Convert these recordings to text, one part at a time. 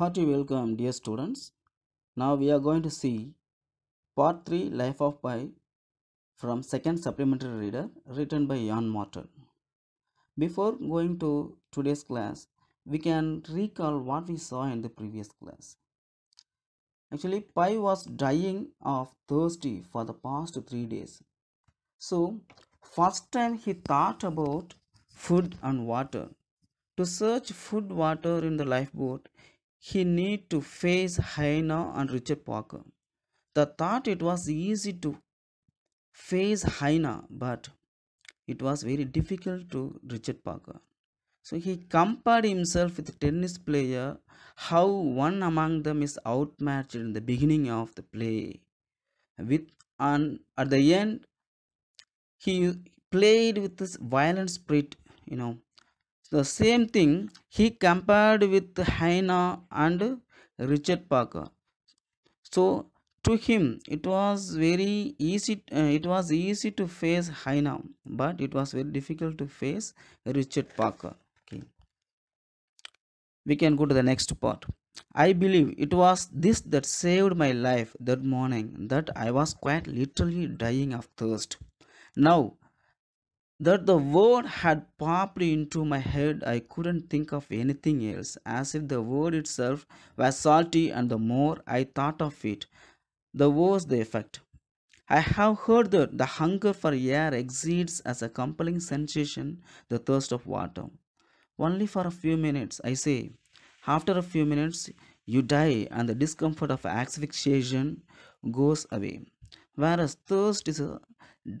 Hearty welcome dear students. Now we are going to see part 3 life of Pi from second supplementary reader written by Jan Morton. Before going to today's class, we can recall what we saw in the previous class. Actually Pi was dying of thirsty for the past 3 days. So first time he thought about food and water. To search food water in the lifeboat, he need to face Haina and Richard Parker. The thought it was easy to face Haina, but it was very difficult to Richard Parker. So he compared himself with tennis player, how one among them is outmatched in the beginning of the play. With and at the end, he played with this violent spirit, you know, the same thing he compared with Heine and Richard Parker. So to him it was very easy uh, it was easy to face Heine but it was very difficult to face Richard Parker. Okay. We can go to the next part. I believe it was this that saved my life that morning that I was quite literally dying of thirst. Now that the word had popped into my head i couldn't think of anything else as if the word itself was salty and the more i thought of it the worse the effect i have heard that the hunger for air exceeds as a compelling sensation the thirst of water only for a few minutes i say after a few minutes you die and the discomfort of asphyxiation goes away whereas thirst is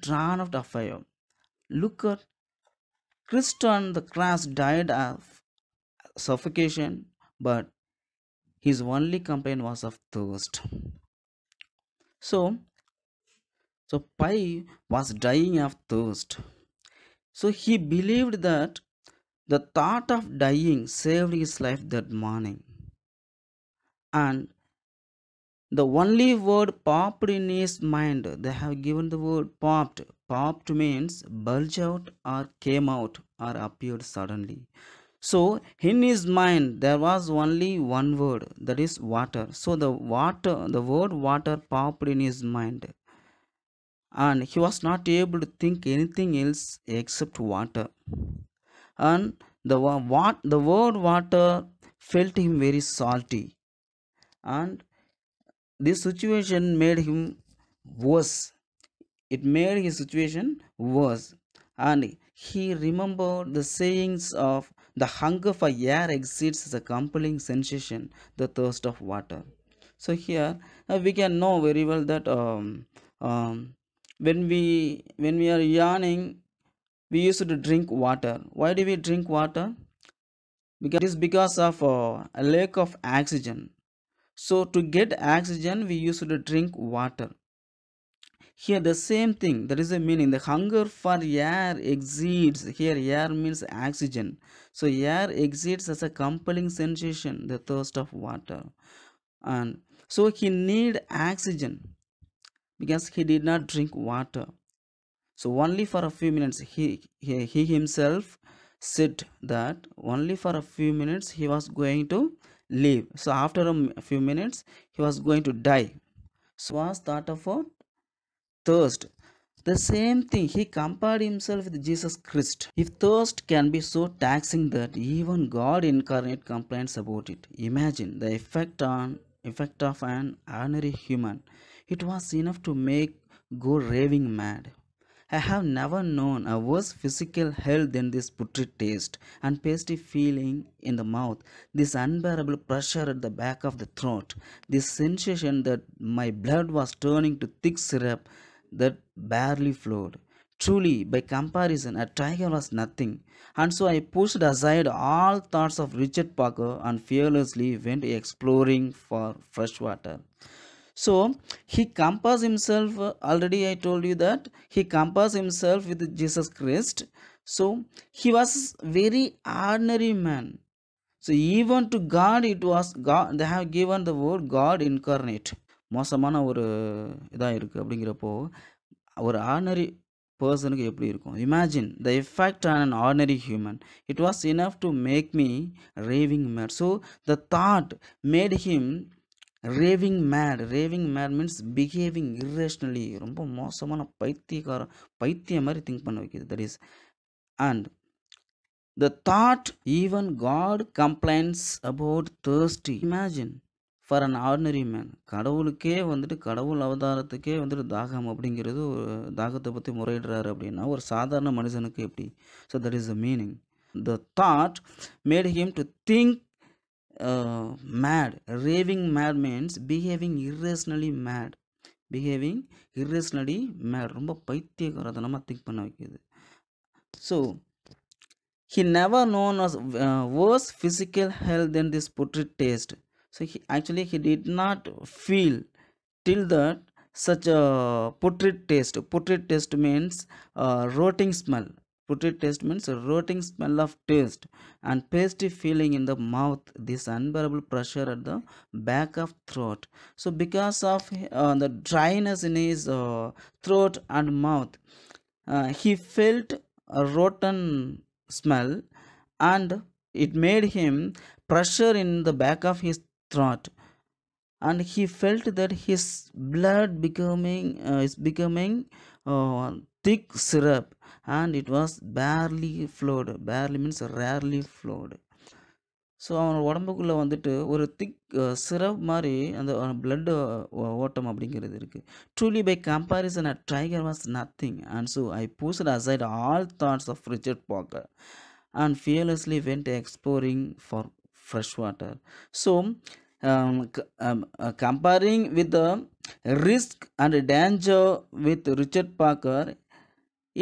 drawn out of fire Looker, Christian the cross died of suffocation, but his only complaint was of thirst. So, so Pi was dying of thirst. So he believed that the thought of dying saved his life that morning. And the only word popped in his mind, they have given the word popped, popped means bulge out or came out or appeared suddenly. So in his mind there was only one word that is water. So the water the word water popped in his mind and he was not able to think anything else except water. And the what the word water felt him very salty and this situation made him worse it made his situation worse, and he remembered the sayings of the hunger for air exceeds the compelling sensation, the thirst of water. So here uh, we can know very well that um, um, when we when we are yawning, we used to drink water. Why do we drink water? Because it is because of uh, a lack of oxygen. So to get oxygen, we used to drink water here the same thing that is a meaning the hunger for air exceeds here air means oxygen so air exceeds as a compelling sensation the thirst of water and so he need oxygen because he did not drink water so only for a few minutes he, he, he himself said that only for a few minutes he was going to live so after a few minutes he was going to die so was thought of a thirst. The same thing, he compared himself with Jesus Christ. If thirst can be so taxing that even God incarnate complains about it, imagine the effect on effect of an ordinary human. It was enough to make go raving mad. I have never known a worse physical hell than this putrid taste and pasty feeling in the mouth, this unbearable pressure at the back of the throat, this sensation that my blood was turning to thick syrup that barely flowed. Truly, by comparison, a tiger was nothing, and so I pushed aside all thoughts of Richard Parker and fearlessly went exploring for fresh water. So he compares himself, already I told you that he compares himself with Jesus Christ. So he was very ordinary man. So even to God it was God they have given the word God incarnate. மோசமான ஒரு இதாக இருக்குது அப்படிங்கிறப்போ ஒரு ordinary பர்சனுக்கு எப்படி இருக்கும் imagine the effect on an ordinary human it was enough to make me raving mad so the thought made him raving mad raving mad means behaving irrationally ரொம்ப மோசமான பைத்தியக்காரம் பைத்தியம் மாதிரி திங்க் பண்ண வைக்கிது that is and the thought even God complaints about thirsty imagine for an ordinary man கடவுளுக்கே வந்துட்டு கடவுள் அவதாரத்துக்கே வந்துட்டு தாகம் அப்படிங்கிறது ஒரு தாகத்தை பற்றி முறையிடுறாரு அப்படின்னா ஒரு சாதாரண மனுஷனுக்கு எப்படி so that is the meaning the thought made him to think mad raving mad means behaving irrationally mad behaving irrationally mad ரொம்ப பைத்தியகாரத்தனமாக திங்க் பண்ண வைக்கிது so he never known as worse physical health then this putrid taste so he actually he did not feel till that such a putrid taste Putrid taste means uh, rotting smell Putrid taste means a rotting smell of taste and pasty feeling in the mouth this unbearable pressure at the back of throat so because of uh, the dryness in his uh, throat and mouth uh, he felt a rotten smell and it made him pressure in the back of his throat and he felt that his blood becoming uh, is becoming uh, thick syrup and it was barely flowed barely means rarely flowed so our உடம்புக்குள்ள வந்துட்டு ஒரு thick uh, syrup மாதிரி அந்த blood ஓட்டம் அப்படிங்கிறது இருக்கு truly by comparison a tiger was nothing and so i pushed aside all thoughts of richard parker and fearlessly went exploring for fresh water so um, um, uh, comparing with the risk and danger with richard parker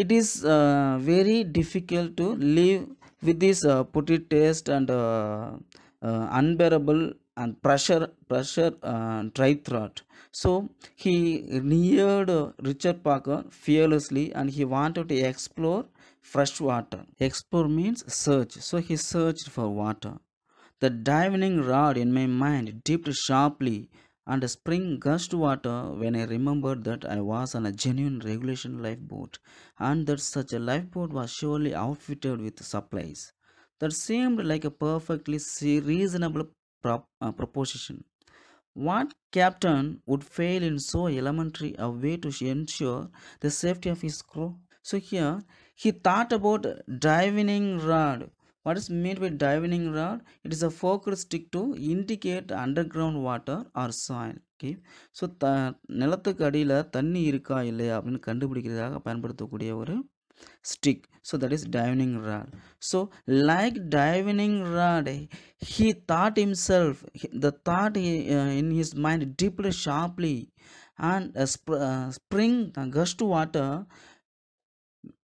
it is uh, very difficult to live with this uh, putty taste and uh, uh unbearable and pressure pressure uh, dry throat so he neared richard parker fearlessly and he wanted to explore fresh water explore means search so he searched for water the diving rod in my mind dipped sharply and a spring gushed water when I remembered that I was on a genuine regulation lifeboat and that such a lifeboat was surely outfitted with supplies. That seemed like a perfectly reasonable prop, uh, proposition. What captain would fail in so elementary a way to ensure the safety of his crew? So here he thought about diving rod What is meant by diving rod? It is a forked stick to indicate underground water or soil. Okay so the நிலத்துக்கு அடியில் தண்ணி இருக்கா இல்லையா அப்படின்னு கண்டுபிடிக்கிறதுக்காக பயன்படுத்தக்கூடிய ஒரு stick so that is divining rod so like divining rod he thought himself the thought in his mind deeply sharply and spring gust water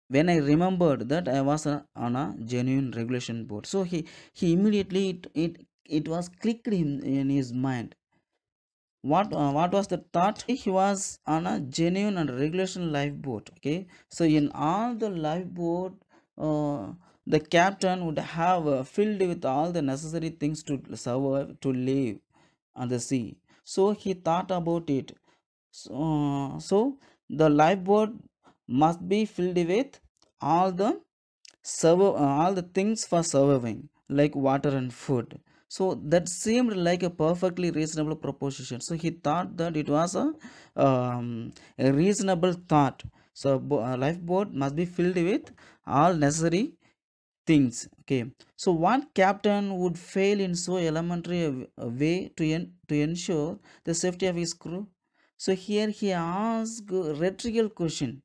when i remembered that i was uh, on a genuine regulation board so he he immediately it it, it was clicked in, in his mind what uh, what was the thought he was on a genuine and regulation lifeboat okay so in all the lifeboat uh, the captain would have uh, filled with all the necessary things to survive to live on the sea so he thought about it so, uh, so the lifeboat must be filled with all the server uh, all the things for surviving like water and food so that seemed like a perfectly reasonable proposition so he thought that it was a, um, a reasonable thought so a uh, lifeboat must be filled with all necessary things okay so one captain would fail in so elementary a way to en to ensure the safety of his crew so here he asked rhetorical question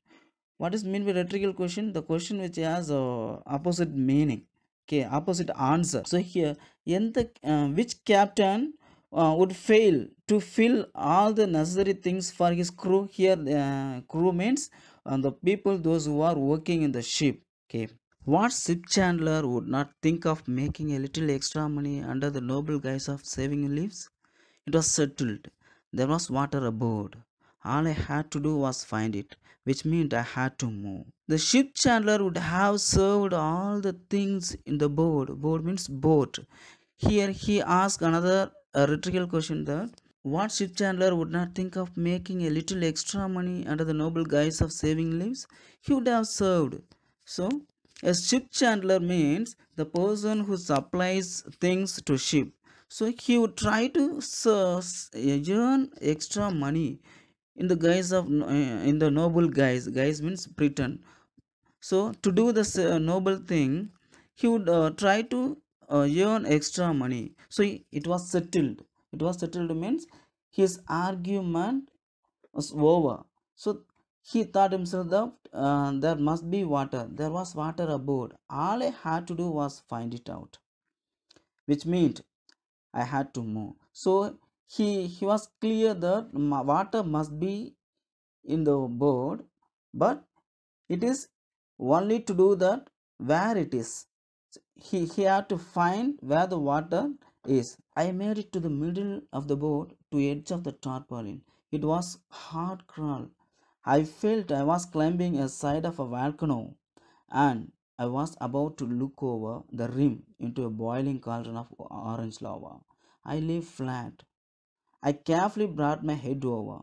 what is meant by rhetorical question the question which has uh, opposite meaning okay opposite answer so here in the uh, which captain uh, would fail to fill all the necessary things for his crew here uh, crew means and uh, the people those who are working in the ship okay what ship chandler would not think of making a little extra money under the noble guise of saving lives it was settled there was water aboard all i had to do was find it which meant I had to move. The ship chandler would have served all the things in the board. Board means boat. Here he asked another rhetorical question that what ship chandler would not think of making a little extra money under the noble guise of saving lives? He would have served. So a ship chandler means the person who supplies things to ship. So he would try to earn extra money in the guise of uh, in the noble guise guise means pretend so to do this uh, noble thing he would uh, try to earn extra money so it was settled it was settled means his argument was over so he thought himself that uh, there must be water there was water aboard all i had to do was find it out which meant i had to move so he he was clear that water must be in the board but it is only to do that where it is he he had to find where the water is i made it to the middle of the board to edge of the tarpaulin it was hard crawl i felt i was climbing a side of a volcano and i was about to look over the rim into a boiling cauldron of orange lava i lay flat I carefully brought my head over.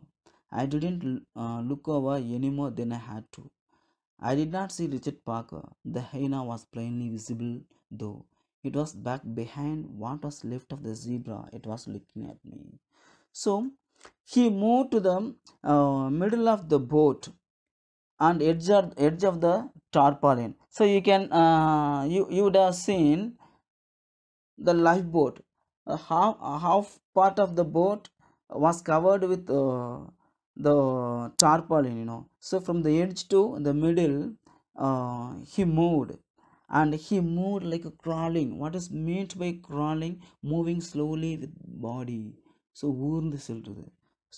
I didn't uh, look over any more than I had to. I did not see Richard Parker. The hyena was plainly visible, though. It was back behind what was left of the zebra. It was looking at me. So he moved to the uh, middle of the boat and edge of, edge of the tarpaulin. So you can uh, you you would have seen the lifeboat a half half part of the boat was covered with uh, the tarpaulin you know so from the edge to the middle uh, he moved and he moved like a crawling what is meant by crawling moving slowly with body so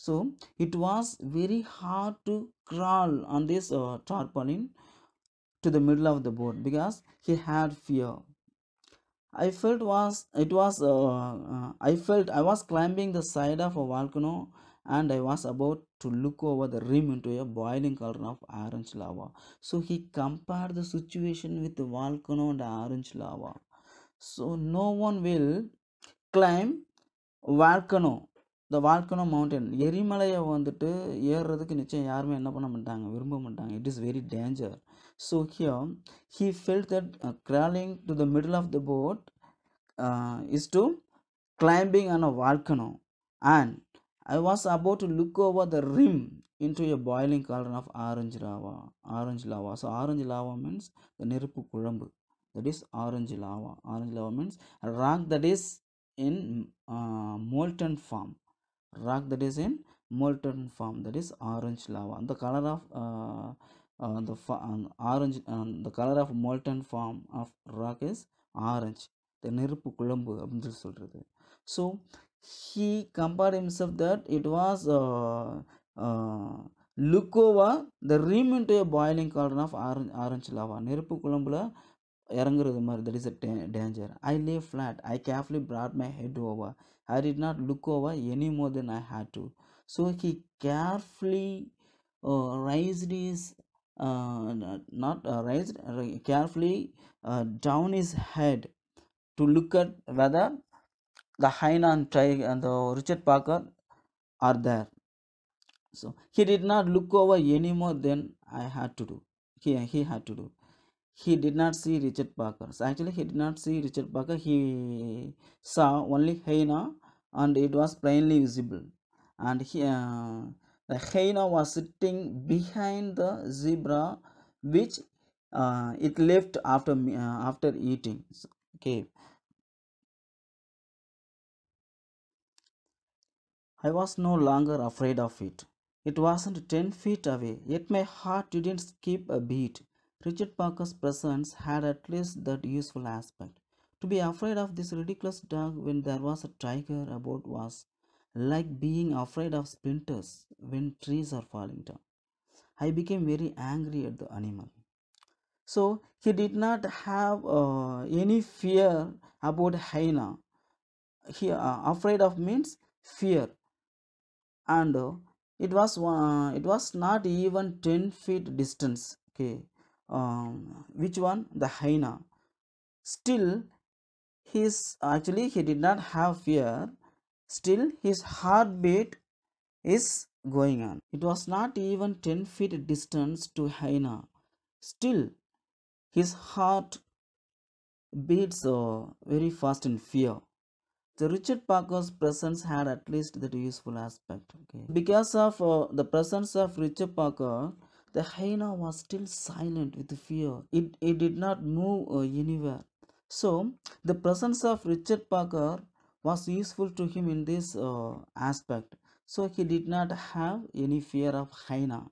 so it was very hard to crawl on this uh, tarpaulin to the middle of the boat because he had fear I felt was it was uh, uh, I felt I was climbing the side of a volcano and I was about to look over the rim into a boiling cauldron of orange lava. So he compared the situation with the volcano and orange lava. So no one will climb volcano இந்த volcano mountain எரிமலையை வந்துட்டு ஏறுறதுக்கு நிச்சயம் யாருமே என்ன பண்ண மாட்டாங்க விரும்ப மாட்டாங்க it is very danger so here he felt that crawling to the middle of the boat is to climbing on a volcano and I was about to look over the rim to a boiling colour of orange lava orange lava so orange lava means the நெருப்பு குழம்பு that is orange lava orange lava means rock that is in molten form rock that is in molten form that is orange lava the color of uh, uh, the uh, orange uh, the color of molten form of rock is orange the நெருப்பு குழம்பு அப்படின்னு சொல்லி சொல்கிறது so he compared uh, that it was look over the rim into boiling cauldron of orange, orange lava நெருப்பு குழம்புல இறங்குறது மாதிரி that is a danger I lay flat I carefully brought my head over I did not look over any more then I had to so he carefully raised is not raised carefully down his head to look at whether the Hainan tiger and the Richard Parker are there. So he did not look over any more than I had to do. He, he had to do he did not see Richard Parker. So actually he did not see Richard Parker. He saw only hyena and it was plainly visible. And he, uh, the hyena was sitting behind the zebra which uh, it left after uh, after eating. So, okay. I was no longer afraid of it. It wasn't ten feet away, yet my heart didn't skip a beat. Richard Parker's presence had at least that useful aspect. To be afraid of this ridiculous dog when there was a tiger about was like being afraid of splinters when trees are falling down. I became very angry at the animal. So he did not have uh, any fear about hyena. He uh, afraid of means fear, and uh, it was uh, it was not even ten feet distance. Okay, um, which one the hyena still his actually he did not have fear still his heartbeat is going on it was not even 10 feet distance to hyena still his heart beats uh, very fast in fear the richard parker's presence had at least that useful aspect okay because of uh, the presence of richard parker the hyena was still silent with fear. It, it did not move uh, anywhere. So, the presence of Richard Parker was useful to him in this uh, aspect. So, he did not have any fear of hyena.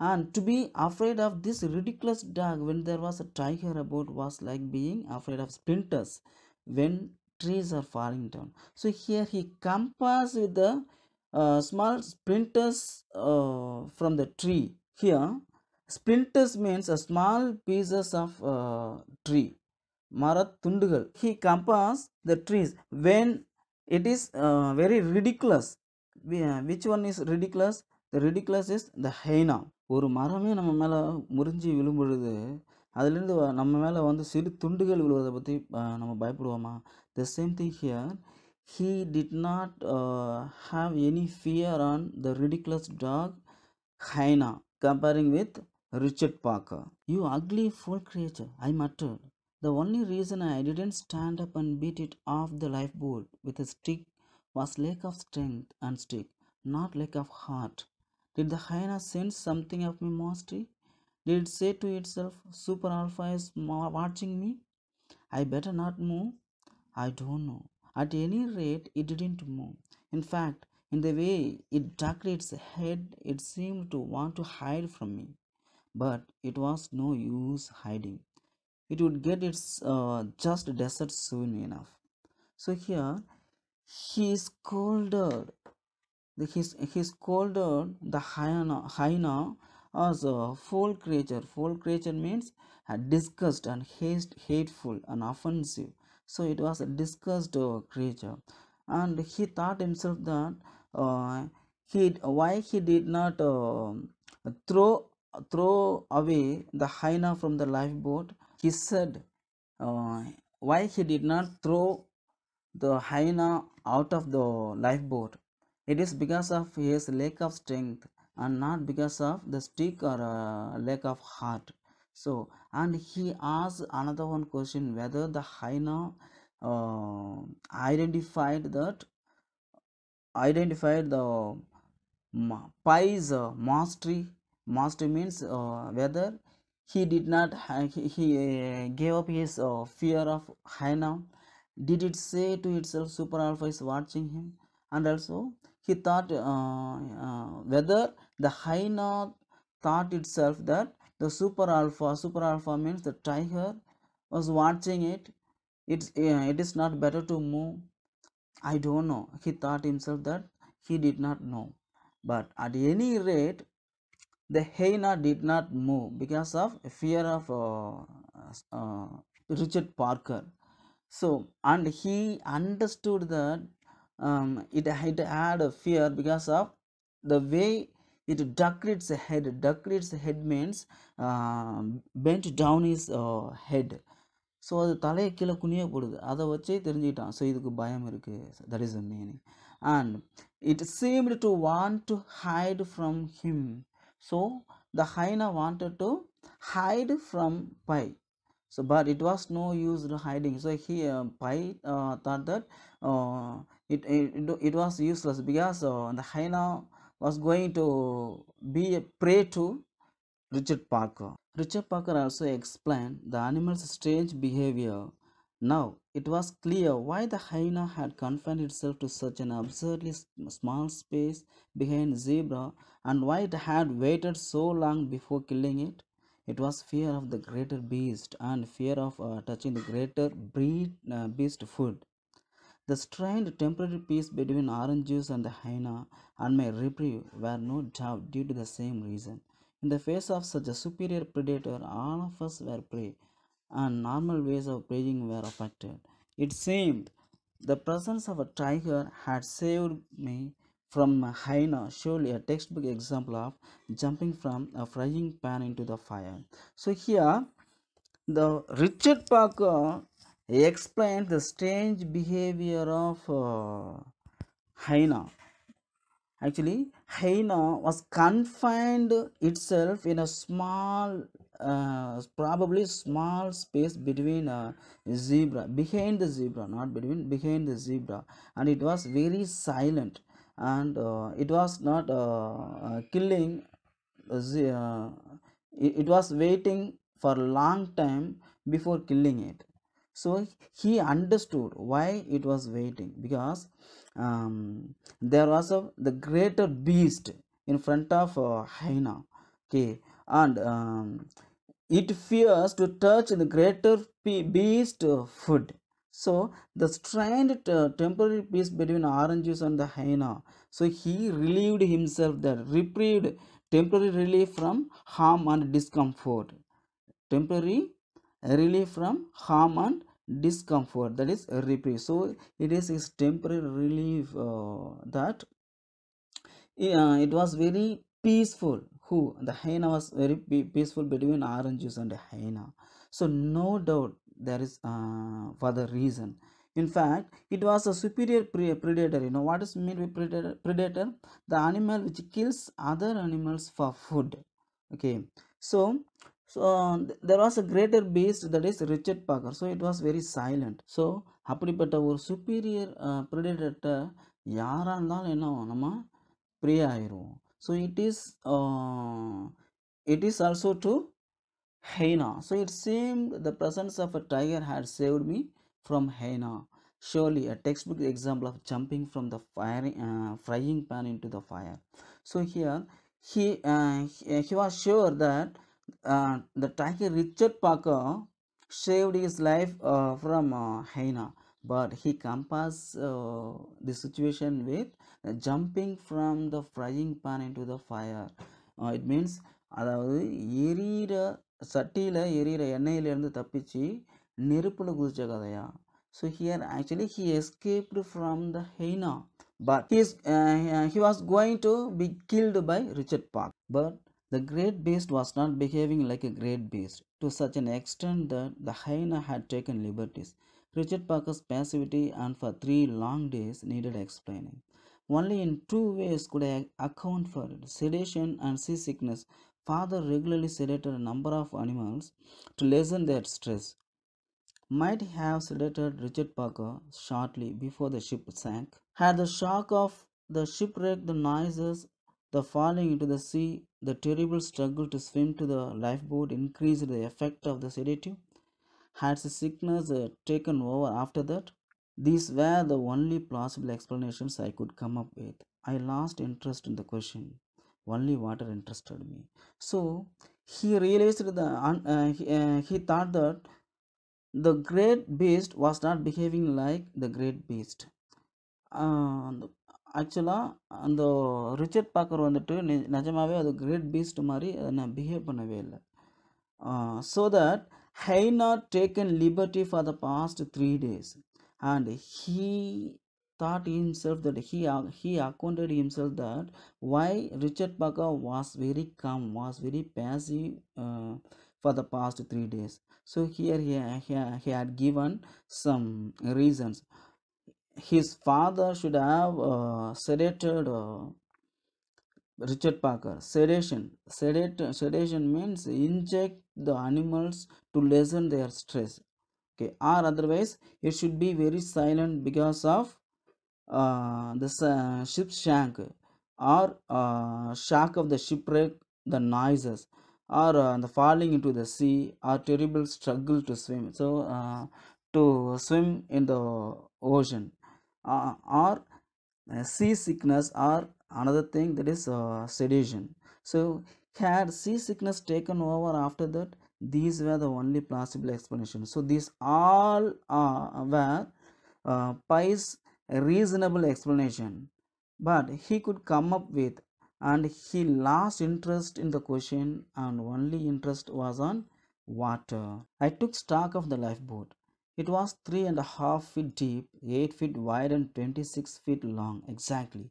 And to be afraid of this ridiculous dog when there was a tiger about was like being afraid of splinters when trees are falling down. So, here he compares with the uh, small splinters uh, from the tree Here, splinters means a small pieces of uh, tree. marat tundugal He compares the trees when it is uh, very ridiculous. Which one is ridiculous? The ridiculous is the hyena. ஒரு மரமே நம்ம மேலே முறிஞ்சு விழும்பொழுது அதுலேருந்து நம்ம மேலே வந்து சிறு துண்டுகள் விழுவதை பற்றி நம்ம பயப்படுவோமா the same thing here he did not have any fear on the ridiculous dog hyena comparing with Richard Parker. You ugly fool creature, I muttered. The only reason I didn't stand up and beat it off the lifeboat with a stick was lack of strength and stick, not lack of heart. Did the hyena sense something of my mystery? Did it say to itself, Super Alpha is watching me? I better not move. I don't know. At any rate, it didn't move. In fact, in the way it ducked its head, it seemed to want to hide from me. But it was no use hiding. It would get its uh, just desert soon enough. So here, he scolded. His, he scolded the hyena, hyena as a foul creature. Foul creature means a uh, disgust and haste, hateful and offensive. So it was a disgust uh, creature. And he thought himself that uh, he why he did not uh, throw throw away the hyena from the lifeboat he said uh, why he did not throw the hyena out of the lifeboat it is because of his lack of strength and not because of the stick or uh, lack of heart so and he asked another one question whether the hyena uh, identified that identified the pi's mastery mastery means uh, whether he did not he, uh, gave up his uh, fear of hyena did it say to itself super alpha is watching him and also he thought whether the hyena thought itself that the super alpha super alpha means the tiger was watching it it's uh, it is not better to move I don't know. He thought himself that he did not know. But at any rate, the hyena did not move because of fear of uh, uh, Richard Parker. So, and he understood that um, it, it had a fear because of the way it ducked its head. Ducked its head means uh, bent down his uh, head so அது தலையை கீழே குனிய போடுது அதை வச்சே தெரிஞ்சுக்கிட்டான் so இதுக்கு பயம் இருக்குது that is a meaning and it seemed to want to hide from him so the hyena wanted to hide from Pi so but it was no use hiding so he Pi thought that it it it was useless because அந்த hyena was going to be be prey to Richard Parker. Richard Parker also explained the animal's strange behavior. Now, it was clear why the hyena had confined itself to such an absurdly small space behind zebra and why it had waited so long before killing it. It was fear of the greater beast and fear of uh, touching the greater breed, uh, beast food. The strained temporary peace between orange juice and the hyena and my reprieve were no doubt due to the same reason. In the face of such a superior predator, all of us were prey, and normal ways of breathing were affected. It seemed the presence of a tiger had saved me from a hyena, surely a textbook example of jumping from a frying pan into the fire. So here, the Richard Parker explained the strange behavior of uh, hyena actually hyena was confined itself in a small uh, probably small space between a uh, zebra behind the zebra not between behind the zebra and it was very silent and uh, it was not uh, uh killing uh, it, it was waiting for long time before killing it so he understood why it was waiting because um, there was a, the greater beast in front of uh, hyena okay and um, it fears to touch the greater beast uh, food so the strained uh, temporary peace between orange and the hyena so he relieved himself that reprieved temporary relief from harm and discomfort temporary relief from harm and discomfort that is reprieve so it is his temporary relief uh, that yeah uh, it was very peaceful who the hyena was very peaceful between orange juice and hyena so no doubt there is uh, for the reason in fact it was a superior predator you know what is mean predator predator the animal which kills other animals for food okay so so um, there was a greater beast that is richard parker so it was very silent so அப்படிப்பட்ட but our superior uh, predator, இருந்தாலும் என்ன ஆகும் நம்ம prey ஆயிடுவோம் so it is it is also to hyena so it same the presence of a tiger had saved me from hyena surely a textbook example of jumping from the firing, uh, frying pan into the fire so here he, uh, he was sure that the tiger Richard Parker saved his life from hyena, but he compassed the situation with jumping from the frying pan into the fire. it means அதாவது எரியிற சட்டியில் எரியிற எண்ணெயிலேருந்து தப்பிச்சு நெருப்பில் குதித்த கதையா so here actually he escaped from the hyena but he is he was going to be killed by Richard Park but The great beast was not behaving like a great beast to such an extent that the hyena had taken liberties. Richard Parker's passivity and for three long days needed explaining. Only in two ways could I account for it sedation and seasickness. Father regularly sedated a number of animals to lessen their stress. Might have sedated Richard Parker shortly before the ship sank. Had the shock of the shipwreck, the noises, the falling into the sea, the terrible struggle to swim to the lifeboat increased the effect of the sedative. Had the sickness uh, taken over after that? These were the only plausible explanations I could come up with. I lost interest in the question. Only water interested me. So he realized the uh, he, uh, he thought that the great beast was not behaving like the great beast. Uh, ஆக்சுவலாக அந்த Richard Parker வந்துட்டு நிஜமாகவே அது great Beast மாதிரி அதை நான் behave பண்ணவே இல்லை so that I not taken liberty for the past three days and he thought self that he he accounted self that why Richard Parker was very calm was very passive for the past three days so here he had he some reasons his father should have uh, sedated uh, Richard Parker. Sedation. Sedate, sedation means inject the animals to lessen their stress. Okay, or otherwise it should be very silent because of uh, the uh, shank or uh, shock of the shipwreck, the noises or uh, the falling into the sea or terrible struggle to swim. So uh, to swim in the ocean uh, or seasickness or another thing that is uh, sedition so had seasickness taken over after that these were the only plausible explanations so these all uh, were uh, pi's reasonable explanation but he could come up with and he lost interest in the question and only interest was on water i took stock of the lifeboat it was three and a half feet deep, eight feet wide, and 26 feet long exactly.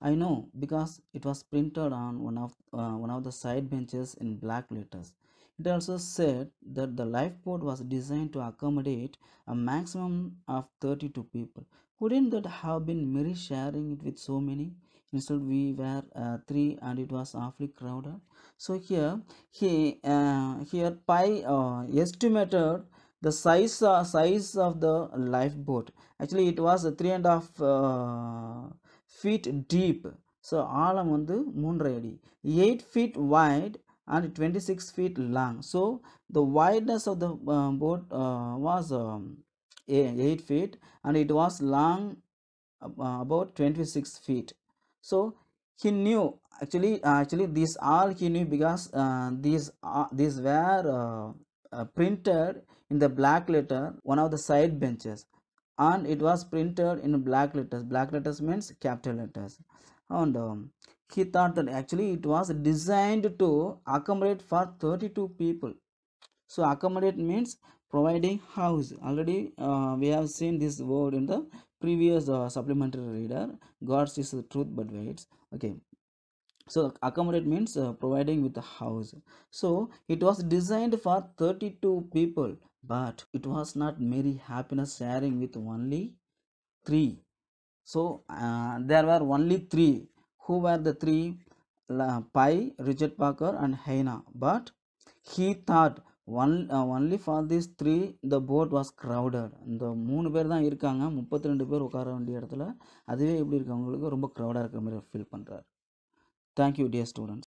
I know because it was printed on one of uh, one of the side benches in black letters. It also said that the lifeboat was designed to accommodate a maximum of 32 people. Couldn't that have been merely sharing it with so many? Instead, we were uh, three, and it was awfully crowded. So here, he uh, here Pi uh, estimated the size uh, size of the lifeboat actually it was three and a half uh, feet deep so all on the moon ready eight feet wide and 26 feet long so the wideness of the uh, boat was um, eight feet and it was long about 26 feet so he knew actually actually this all he knew because these these were printed in the black letter one of the side benches and it was printed in black letters black letters means capital letters and um, he thought that actually it was designed to accommodate for 32 people so accommodate means providing house already uh, we have seen this word in the previous uh, supplementary reader God sees the truth but waits okay so accommodate means uh, providing with a house so it was designed for 32 people but it was not merry happiness sharing with only three. So uh, there were only three. Who were the three? La, Pi, Richard Parker, and Haina. But he thought one only for this three the boat was crowded இந்த மூணு பேர் தான் இருக்காங்க முப்பத்தி ரெண்டு பேர் உட்கார வேண்டிய இடத்துல அதுவே எப்படி இருக்கவங்களுக்கு ரொம்ப க்ரௌடாக இருக்கிற மாதிரி ஃபீல் பண்ணுறாரு தேங்க்யூ டியர் ஸ்டூடெண்ட்ஸ்